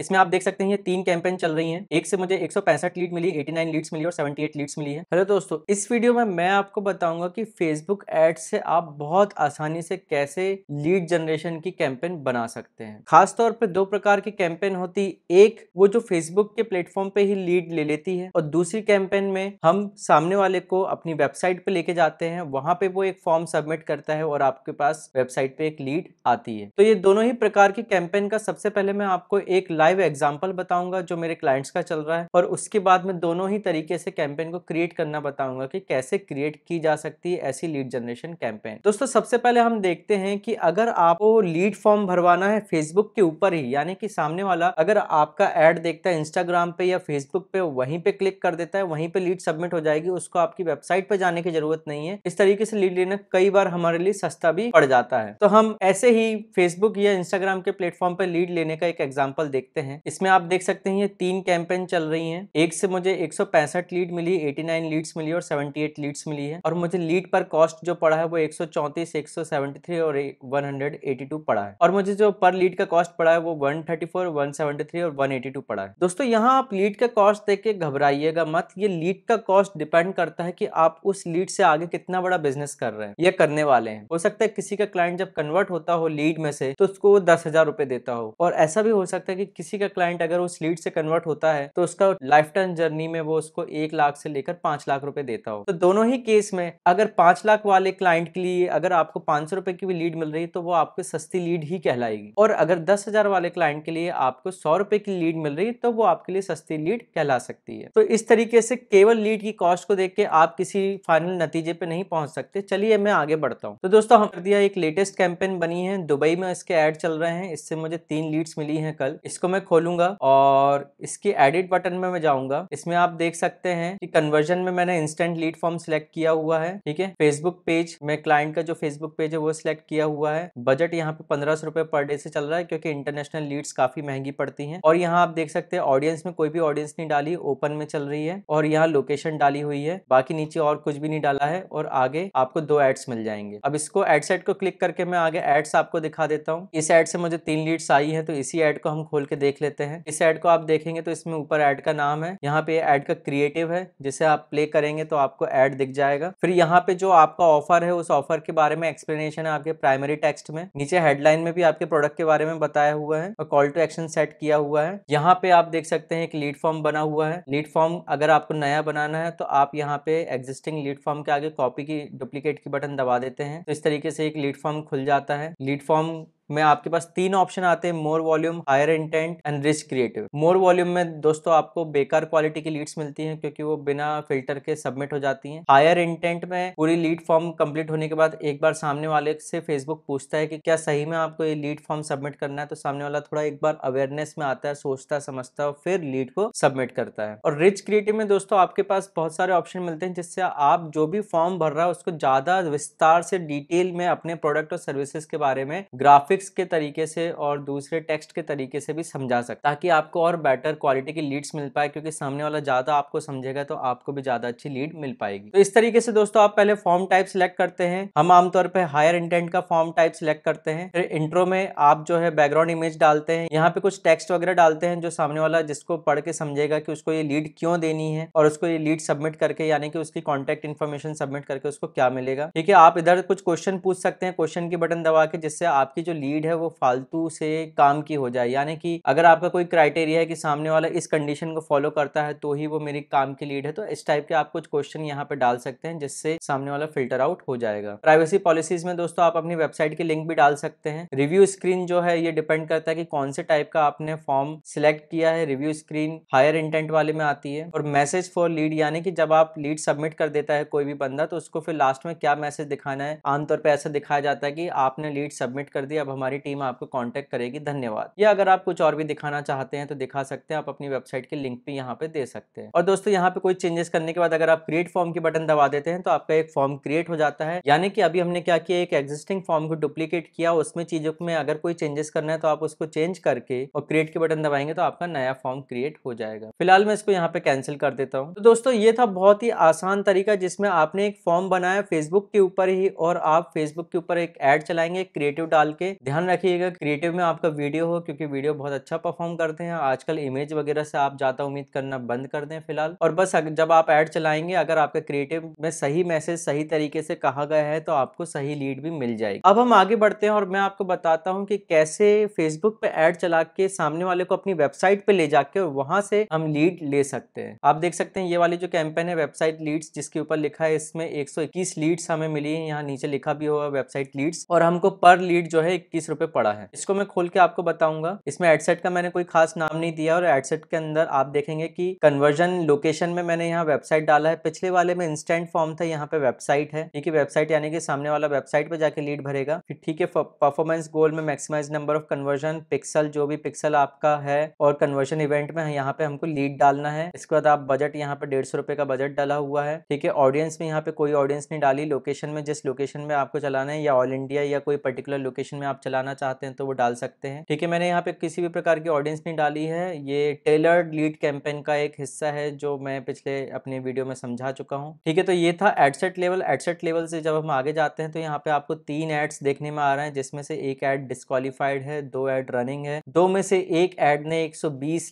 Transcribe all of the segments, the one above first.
इसमें आप देख सकते हैं ये तीन कैंपेन चल रही हैं एक से मुझे 165 लीड मिली 89 लीड्स मिली और 78 लीड्स मिली है हेलो दोस्तों इस वीडियो में मैं आपको बताऊंगा कि फेसबुक एड से आप बहुत आसानी से कैसे लीड जनरेशन की कैंपेन बना सकते हैं खासतौर पर दो प्रकार की कैंपेन होती एक वो जो फेसबुक के प्लेटफॉर्म पे ही लीड ले लेती है और दूसरी कैंपेन में हम सामने वाले को अपनी वेबसाइट पे लेके जाते हैं वहां पे वो एक फॉर्म सबमिट करता है और आपके पास वेबसाइट पे एक लीड आती है तो ये दोनों ही प्रकार की कैंपेन का सबसे पहले मैं आपको एक लाइव एग्जाम्पल बताऊंगा जो मेरे क्लाइंट्स का चल रहा है और उसके बाद में दोनों ही तरीके से कैंपेन को क्रिएट करना बताऊंगा कि कैसे क्रिएट की जा सकती है ऐसी लीड जनरेशन कैंपेन दोस्तों सबसे पहले हम देखते हैं कि अगर आपको लीड फॉर्म भरवाना है फेसबुक के ऊपर ही यानी कि सामने वाला अगर आपका एड देखता है इंस्टाग्राम पे या फेसबुक पे वहीं पे क्लिक कर देता है वहीं पे लीड सबमिट हो जाएगी उसको आपकी वेबसाइट पे जाने की जरूरत नहीं है इस तरीके से लीड लेना कई बार हमारे लिए सस्ता भी पड़ जाता है तो हम ऐसे ही फेसबुक या इंस्टाग्राम के प्लेटफॉर्म पर लीड लेने का एक एग्जाम्पल देखते देखते हैं इसमें आप देख सकते हैं ये तीन कैंपेन चल रही हैं एक से मुझे 165 लीड मिली 89 लीड्स मिली और 78 लीड्स मिली है और मुझे लीड पर कॉस्ट जो पड़ा है वो 134 173 और 182 पड़ा है और मुझे जो पर लीड का कॉस्ट पड़ा है वो 134 173 और 182 पड़ा है दोस्तों यहाँ आप लीड का कॉस्ट देख के घबराइएगा मत ये लीड का कॉस्ट डिपेंड करता है की आप उस लीड से आगे कितना बड़ा बिजनेस कर रहे हैं या करने वाले हैं हो सकता है किसी का क्लाइंट जब कन्वर्ट होता हो लीड में से तो उसको दस हजार देता हो और ऐसा भी हो सकता है कि किसी का क्लाइंट अगर उस लीड से कन्वर्ट होता है तो उसका लाइफ टाइम जर्नी में वो उसको एक लाख से लेकर पांच लाख रुपए देता हो तो दोनों ही केस में अगर पांच लाख वाले क्लाइंट के लिए अगर आपको पांच सौ रुपए की भी लीड मिल रही है तो वो आपको सस्ती लीड ही कहलाएगी और अगर दस हजार वाले क्लाइंट के लिए आपको सौ रुपए की लीड मिल रही है तो वो आपके लिए सस्ती लीड कहला सकती है तो इस तरीके से केवल लीड की कॉस्ट को देख के आप किसी फाइनल नतीजे पे नहीं पहुंच सकते चलिए मैं आगे बढ़ता हूँ तो दोस्तों हम दिया एक लेटेस्ट कैंपेन बनी है दुबई में इसके एड चल रहे हैं इससे मुझे तीन लीड्स मिली है कल इसको मैं खोलूंगा और इसके एडिट बटन में मैं जाऊंगा इसमें आप देख सकते हैं कि कन्वर्जन में मैंने इंस्टेंट लीड फॉर्म सिलेक्ट किया हुआ है ठीक है फेसबुक पेज में क्लाइंट का जो फेसबुक पेज है वो सिलेक्ट किया हुआ है बजट यहाँ पे पंद्रह सौ रुपए पर डे से चल रहा है क्योंकि इंटरनेशनल लीड्स काफी महंगी पड़ती है और यहाँ आप देख सकते हैं ऑडियंस में कोई भी ऑडियंस नहीं डाली ओपन में चल रही है और यहाँ लोकेशन डाली हुई है बाकी नीचे और कुछ भी नहीं डाला है और आगे आपको दो एड्स मिल जाएंगे अब इसको सेट को क्लिक करके मैं आगे एड्स आपको दिखा देता हूँ इस एड से मुझे तीन लीड्स आई है तो इसी एड को हम खोल के देख लेते हैं इस एड को आप देखेंगे तो इसमें ऊपर एड का नाम है यहाँ पे एड का क्रिएटिव है जिसे आप प्ले करेंगे तो आपको एड दिख जाएगा फिर यहाँ पे जो आपका ऑफर है उस ऑफर के बारे में एक्सप्लेनेशन है आपके प्राइमरी टेक्स्ट में नीचे हेडलाइन में भी आपके प्रोडक्ट के बारे में बताया हुआ है और कॉल टू एक्शन सेट किया हुआ है यहाँ पे आप देख सकते हैं एक लीड फॉर्म बना हुआ है लीड फॉर्म अगर आपको नया बनाना है तो आप यहाँ पे एग्जिस्टिंग लीड फॉर्म के आगे कॉपी की डुप्लीकेट की बटन दबा देते हैं तो इस तरीके से एक लीड फॉर्म खुल जाता है लीड फॉर्म में आपके पास तीन ऑप्शन आते हैं more volume higher intent and rich creative more volume में दोस्तों आपको बेकार क्वालिटी की लीड्स मिलती हैं क्योंकि वो बिना फिल्टर के सबमिट हो जाती हैं हायर इंटेंट में पूरी लीड फॉर्म कंप्लीट होने के बाद एक बार सामने वाले से फेसबुक पूछता है कि क्या सही में आपको ये लीड फॉर्म सबमिट करना है तो सामने वाला थोड़ा एक बार अवेयरनेस में आता है सोचता समझता और फिर लीड को सबमिट करता है और रिच क्रिएटिव में दोस्तों आपके पास बहुत सारे ऑप्शन मिलते हैं जिससे आप जो भी फॉर्म भर रहा है उसको ज्यादा विस्तार से डिटेल में अपने प्रोडक्ट और सर्विसेज के बारे में ग्राफिक ग्राफिक्स के तरीके से और दूसरे टेक्स्ट के तरीके से भी समझा सकता ताकि आपको और बेटर क्वालिटी की लीड्स मिल पाए क्योंकि सामने वाला ज़्यादा आपको समझेगा तो आपको भी ज़्यादा अच्छी लीड मिल पाएगी तो इस तरीके से दोस्तों आप पहले फॉर्म टाइप सिलेक्ट करते हैं हम आमतौर पर हायर इंटेंट का फॉर्म टाइप सिलेक्ट करते हैं फिर इंट्रो में आप जो है बैकग्राउंड इमेज डालते हैं यहाँ पे कुछ टेक्स्ट वगैरह डालते हैं जो सामने वाला जिसको पढ़ के समझेगा कि उसको ये लीड क्यों देनी है और उसको ये लीड सबमिट करके यानी कि उसकी कॉन्टेक्ट इन्फॉर्मेशन सबमिट करके उसको क्या मिलेगा ठीक है आप इधर कुछ क्वेश्चन पूछ सकते हैं क्वेश्चन की बटन दबा के जिससे आपकी जो लीड है वो फालतू से काम की हो जाए यानी कि अगर आपका कोई क्राइटेरिया है कि सामने वाला इस कंडीशन को फॉलो करता है तो ही वो मेरी काम की लीड है तो इस टाइप के आप कुछ क्वेश्चन यहाँ पे डाल सकते हैं जिससे सामने वाला फिल्टर आउट हो जाएगा प्राइवेसी पॉलिसीज में दोस्तों आप अपनी वेबसाइट की लिंक भी डाल सकते हैं रिव्यू स्क्रीन जो है ये डिपेंड करता है कि कौन से टाइप का आपने फॉर्म सिलेक्ट किया है रिव्यू स्क्रीन हायर इंटेंट वाले में आती है और मैसेज फॉर लीड यानी कि जब आप लीड सबमिट कर देता है कोई भी बंदा तो उसको फिर लास्ट में क्या मैसेज दिखाना है आमतौर पर ऐसा दिखाया जाता है कि आपने लीड सबमिट कर दिया अब हमारी टीम आपको कॉन्टैक्ट करेगी धन्यवाद या अगर आप कुछ और भी दिखाना चाहते हैं तो दिखा सकते हैं आप अपनी वेबसाइट के लिंक भी यहाँ पे दे सकते हैं और दोस्तों यहाँ पे कोई चेंजेस करने के बाद अगर आप क्रिएट फॉर्म की बटन दबा देते हैं तो आपका एक फॉर्म क्रिएट हो जाता है यानी कि अभी हमने क्या किया एक एग्जिस्टिंग फॉर्म को डुप्लीकेट किया उसमें चीजों में अगर कोई चेंजेस करना है तो आप उसको चेंज करके और क्रिएट के बटन दबाएंगे तो आपका नया फॉर्म क्रिएट हो जाएगा फिलहाल मैं इसको यहाँ पे कैंसिल कर देता हूँ तो दोस्तों ये था बहुत ही आसान तरीका जिसमें आपने एक फॉर्म बनाया फेसबुक के ऊपर ही और आप फेसबुक के ऊपर एक एड चलाएंगे क्रिएटिव डाल के ध्यान रखिएगा क्रिएटिव में आपका वीडियो हो क्योंकि वीडियो बहुत अच्छा परफॉर्म करते हैं आजकल इमेज वगैरह से आप ज़्यादा उम्मीद करना बंद कर दें फिलहाल और बस जब आप एड चलाएंगे अगर आपके क्रिएटिव में सही मैसेज सही तरीके से कहा गया है तो आपको सही लीड भी मिल जाएगी अब हम आगे बढ़ते हैं और मैं आपको बताता हूँ कि कैसे फेसबुक पे एड चला के सामने वाले को अपनी वेबसाइट पे ले जाके और से हम लीड ले सकते हैं आप देख सकते हैं ये वाली जो कैंपेन है वेबसाइट लीड्स जिसके ऊपर लिखा है इसमें 121 लीड्स हमें मिली है यहाँ नीचे लिखा भी हुआ वेबसाइट लीड्स और हमको पर लीड जो है इक्कीस रुपए पड़ा है इसको मैं खोल के आपको बताऊंगा इसमें एडसेट का मैंने कोई खास नाम नहीं दिया और एडसेट के अंदर आप देखेंगे कि कन्वर्जन लोकेशन में मैंने यहाँ वेबसाइट डाला है पिछले वाले में इंस्टेंट फॉर्म था यहाँ पे वेबसाइट है ठीक है वेबसाइट यानी कि सामने वाला वेबसाइट पर जाके लीड भरेगा फिर ठीक है परफॉर्मेंस गोल में maximise number of conversion pixel जो भी पिक्सल आपका है और कन्वर्जन इवेंट में यहाँ पे हमको लीड डालना है इसके बाद आप बजट यहाँ पे डेढ़ सौ का बजट डाला हुआ है ठीक है ऑडियंस में यहाँ पे कोई ऑडियंस नहीं डाली लोकेशन में जिस लोकेशन में आपको चलाना है या ऑल इंडिया या कोई पर्टिकुलर लोकेशन में आप चलाना चाहते हैं तो वो डाल सकते हैं ठीक है मैंने यहाँ पे किसी भी प्रकार की ऑडियंस नहीं डाली है ये टेलर्ड लीड कैंपेन का एक हिस्सा है जो मैं पिछले अपने वीडियो में समझा चुका हूँ ठीक है तो ये था एडसेट लेवल एडसेट लेवल से जब हम आगे जाते हैं तो यहाँ पे आपको तीन एड्स देखने में आ रहे हैं जिसमें से एक एड डिस्कालीफाइड है दो एड रनिंग है दो में से एक एड ने एक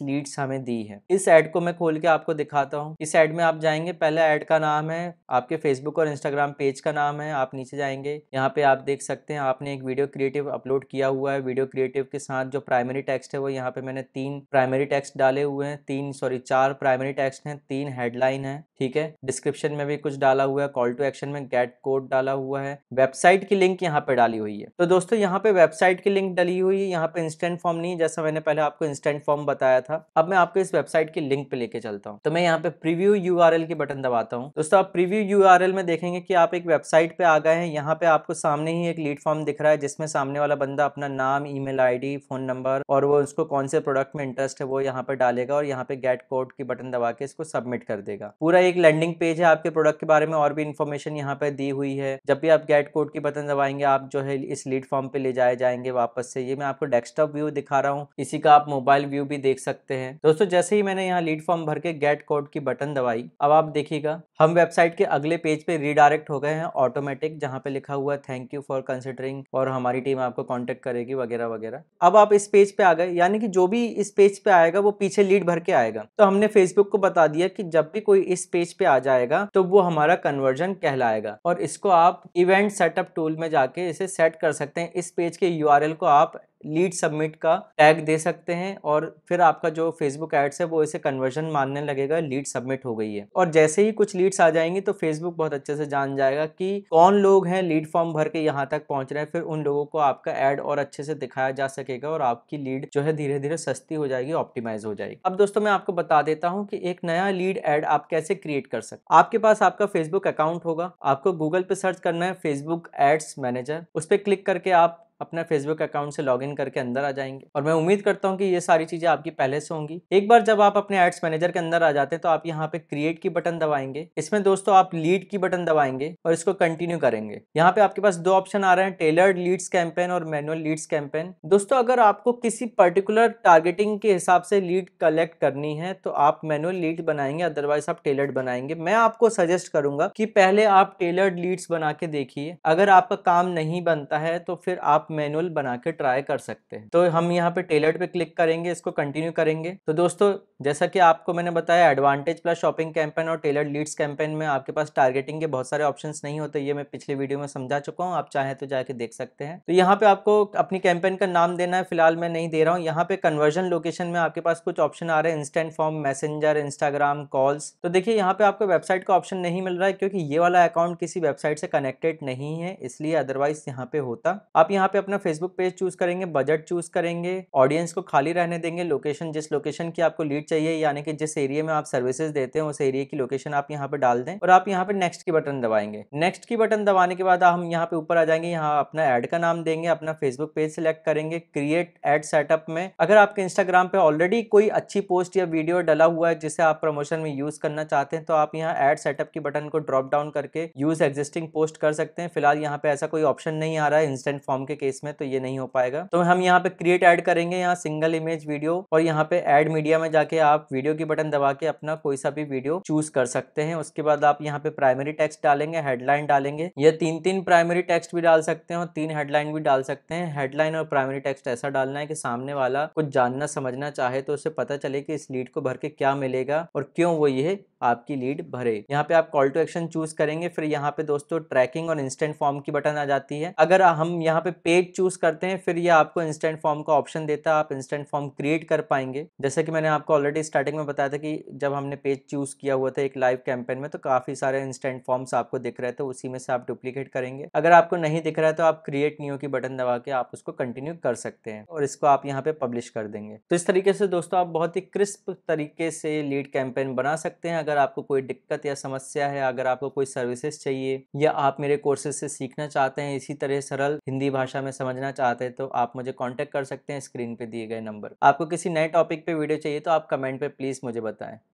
लीड्स हमें दी है इस एड को मैं खोल के आपको दिखाता हूँ इस एड में आप जाएंगे पहला एड का नाम है आपके फेसबुक और इंस्टाग्राम पेज का नाम है आप नीचे जाएंगे यहाँ पे आप देख सकते हैं आपने एक वीडियो क्रिएटिव अपलोड किया हुआ है वीडियो क्रिएटिव के साथ जो प्राइमरी टेक्स्ट है वो यहाँ पे मैंने तीन प्राइमरी टेक्स्ट डाले हुए हैं तीन सॉरी चार प्राइमरी टेक्स्ट हैं तीन हेडलाइन है ठीक है डिस्क्रिप्शन में भी कुछ डाला हुआ है कॉल टू एक्शन में गेट कोड डाला हुआ है वेबसाइट की लिंक यहाँ पे डाली हुई है तो दोस्तों यहाँ पे वेबसाइट की लिंक डाली हुई है यहाँ पे इंस्टेंट फॉर्म नहीं जैसा मैंने पहले आपको इंस्टेंट फॉर्म बताया था अब मैं आपको इस वेबसाइट की लिंक पे लेके चलता हूँ तो मैं यहाँ पे प्रीव्यू यू के बटन दबाता हूँ दोस्तों आप प्रीव्यू यू में देखेंगे की आप एक वेबसाइट पे आ गए हैं यहाँ पे आपको सामने ही एक लीड फॉर्म दिख रहा है जिसमें सामने वाला बंदा अपना नाम ई मेल फोन नंबर और वो उसको कौन से प्रोडक्ट में इंटरेस्ट है वो यहाँ पे डालेगा और यहाँ पे गेट कोड की बटन दबा के इसको सबमिट कर देगा पूरा एक लैंडिंग पेज है आपके प्रोडक्ट के बारे में और भी इन्फॉर्मेशन यहाँ पर दी हुई है जब भी आप गेट कोड की बटन दबाएंगे आप जो है इस लीड फॉर्म पे ले जाए जाएंगे वापस से ये मैं आपको डेस्कटॉप व्यू दिखा रहा हूँ इसी का आप मोबाइल व्यू भी देख सकते हैं दोस्तों जैसे ही मैंने यहाँ लीड फॉर्म भर के गेट कोड की बटन दबाई अब आप देखिएगा हम वेबसाइट के अगले पेज पे रीडायरेक्ट हो गए हैं ऑटोमेटिक जहाँ पे लिखा हुआ है थैंक यू फॉर कंसिडरिंग और हमारी टीम आपको कॉन्टेक्ट करेगी वगैरह वगैरह अब आप इस पेज पे आ गए यानी कि जो भी इस पेज पे आएगा वो पीछे लीड भर के आएगा तो हमने फेसबुक को बता दिया कि जब भी कोई इस पेज पेज पे आ जाएगा तो वो हमारा कन्वर्जन कहलाएगा और इसको आप इवेंट सेटअप टूल में जाके इसे सेट कर सकते हैं इस पेज के यू को आप लीड सबमिट का टैग दे सकते हैं और फिर आपका जो फेसबुक एड्स है वो इसे कन्वर्जन मानने लगेगा लीड सबमिट हो गई है और जैसे ही कुछ लीड्स आ जाएंगी तो फेसबुक बहुत अच्छे से जान जाएगा कि कौन लोग हैं लीड फॉर्म भर के यहाँ तक पहुँच रहे हैं फिर उन लोगों को आपका एड और अच्छे से दिखाया जा सकेगा और आपकी लीड जो है धीरे धीरे सस्ती हो जाएगी ऑप्टिमाइज हो जाएगी अब दोस्तों मैं आपको बता देता हूँ कि एक नया लीड एड आप कैसे क्रिएट कर सकते आपके पास आपका फेसबुक अकाउंट होगा आपको गूगल पे सर्च करना है फेसबुक एड्स मैनेजर उस पर क्लिक करके आप अपना फेसबुक अकाउंट से लॉग करके अंदर आ जाएंगे और मैं उम्मीद करता हूँ कि ये सारी चीज़ें आपकी पहले से होंगी एक बार जब आप अपने एड्स मैनेजर के अंदर आ जाते हैं तो आप यहाँ पे क्रिएट की बटन दबाएंगे इसमें दोस्तों आप लीड की बटन दबाएंगे और इसको कंटिन्यू करेंगे यहाँ पे आपके पास दो ऑप्शन आ रहे हैं टेलर्ड लीड्स कैंपेन और मैनुअल लीड्स कैंपेन दोस्तों अगर आपको किसी पर्टिकुलर टारगेटिंग के हिसाब से लीड कलेक्ट करनी है तो आप मैनुअल लीड बनाएंगे अदरवाइज आप टेलर्ड बनाएंगे मैं आपको सजेस्ट करूंगा कि पहले आप टेलर्ड लीड्स बना के देखिए अगर आपका काम नहीं बनता है तो फिर आप मैनुअल बना के ट्राई कर सकते हैं तो हम यहाँ पे टेलर पे क्लिक करेंगे इसको कंटिन्यू करेंगे तो दोस्तों जैसा कि आपको मैंने बताया एडवांटेज प्लस शॉपिंग कैंपेन और टेलर लीड्स कैंपेन में आपके पास टारगेटिंग के बहुत सारे ऑप्शन नहीं होते ये मैं पिछले वीडियो में समझा चुका हूँ आप चाहें तो जाके देख सकते हैं तो यहाँ पे आपको अपनी कैंपेन का नाम देना है फिलहाल मैं नहीं दे रहा हूँ यहाँ पे कन्वर्जन लोकेशन में आपके पास कुछ ऑप्शन आ रहे हैं instant form Messenger Instagram calls तो देखिए यहाँ पे आपको वेबसाइट का ऑप्शन नहीं मिल रहा है क्योंकि ये वाला अकाउंट किसी वेबसाइट से कनेक्टेड नहीं है इसलिए अदरवाइज यहाँ पे होता आप यहाँ पे अपना फेसबुक पेज चूज करेंगे बजट चूज करेंगे ऑडियंस को खाली रहने देंगे लोकेशन जिस लोकेशन की आपको लीड चाहिए यानी कि जिस एरिया में आप सर्विसेज देते हैं उस एरिया की लोकेशन आप यहाँ पे डाल दें और आप यहाँ पे नेक्स्ट की बटन दबाएंगे नेक्स्ट की बटन दबाने के बाद हम यहाँ पे ऊपर आ जाएंगे यहाँ अपना एड का नाम देंगे अपना फेसबुक पेज सेलेक्ट करेंगे क्रिएट एड सेटअप में अगर आपके इंस्टाग्राम पे ऑलरेडी कोई अच्छी पोस्ट या वीडियो डला हुआ है जिसे आप प्रमोशन में यूज करना चाहते हैं तो आप यहाँ एड सेटअप की बटन को ड्रॉप डाउन करके यूज एग्जिस्टिंग पोस्ट कर सकते हैं फिलहाल यहाँ पे ऐसा कोई ऑप्शन नहीं आ रहा है इंस्टेंट फॉर्म के केस केस में तो ये नहीं हो पाएगा तो हम यहाँ पे क्रिएट ऐड करेंगे यहाँ सिंगल इमेज वीडियो और यहाँ पे ऐड मीडिया में जाके आप वीडियो की बटन दबा के अपना कोई सा भी वीडियो चूज कर सकते हैं उसके बाद आप यहाँ पे प्राइमरी टेक्स्ट डालेंगे हेडलाइन डालेंगे या तीन तीन प्राइमरी टेक्स्ट भी डाल सकते हैं और तीन हेडलाइन भी डाल सकते हैं हेडलाइन और प्राइमरी टेक्स्ट ऐसा डालना है कि सामने वाला कुछ जानना समझना चाहे तो उसे पता चले कि इस लीड को भर के क्या मिलेगा और क्यों वो ये आपकी लीड भरे यहाँ पे आप कॉल टू एक्शन चूज करेंगे फिर यहाँ पे दोस्तों ट्रैकिंग और इंस्टेंट फॉर्म की बटन आ जाती है अगर हम यहाँ पे पेज चूज करते हैं फिर ये आपको इंस्टेंट फॉर्म का ऑप्शन देता है आप इंस्टेंट फॉर्म क्रिएट कर पाएंगे जैसे कि मैंने आपको ऑलरेडी स्टार्टिंग में बताया था कि जब हमने पेज चूज किया हुआ था एक लाइव कैंपेन में तो काफी सारे इंस्टेंट फॉर्म्स आपको दिख रहे थे उसी में से आप डुप्लीकेट करेंगे अगर आपको नहीं दिख रहा है तो आप क्रिएट न्यू की बटन दबा के आप उसको कंटिन्यू कर सकते हैं और इसको आप यहाँ पे पब्लिश कर देंगे तो इस तरीके से दोस्तों आप बहुत ही क्रिस्प तरीके से लीड कैंपेन बना सकते हैं अगर अगर आपको कोई दिक्कत या समस्या है अगर आपको कोई सर्विसेज चाहिए या आप मेरे कोर्सेज से सीखना चाहते हैं इसी तरह सरल हिंदी भाषा में समझना चाहते हैं तो आप मुझे कॉन्टेक्ट कर सकते हैं स्क्रीन पर दिए गए नंबर आपको किसी नए टॉपिक पर वीडियो चाहिए तो आप कमेंट पर प्लीज़ मुझे बताएं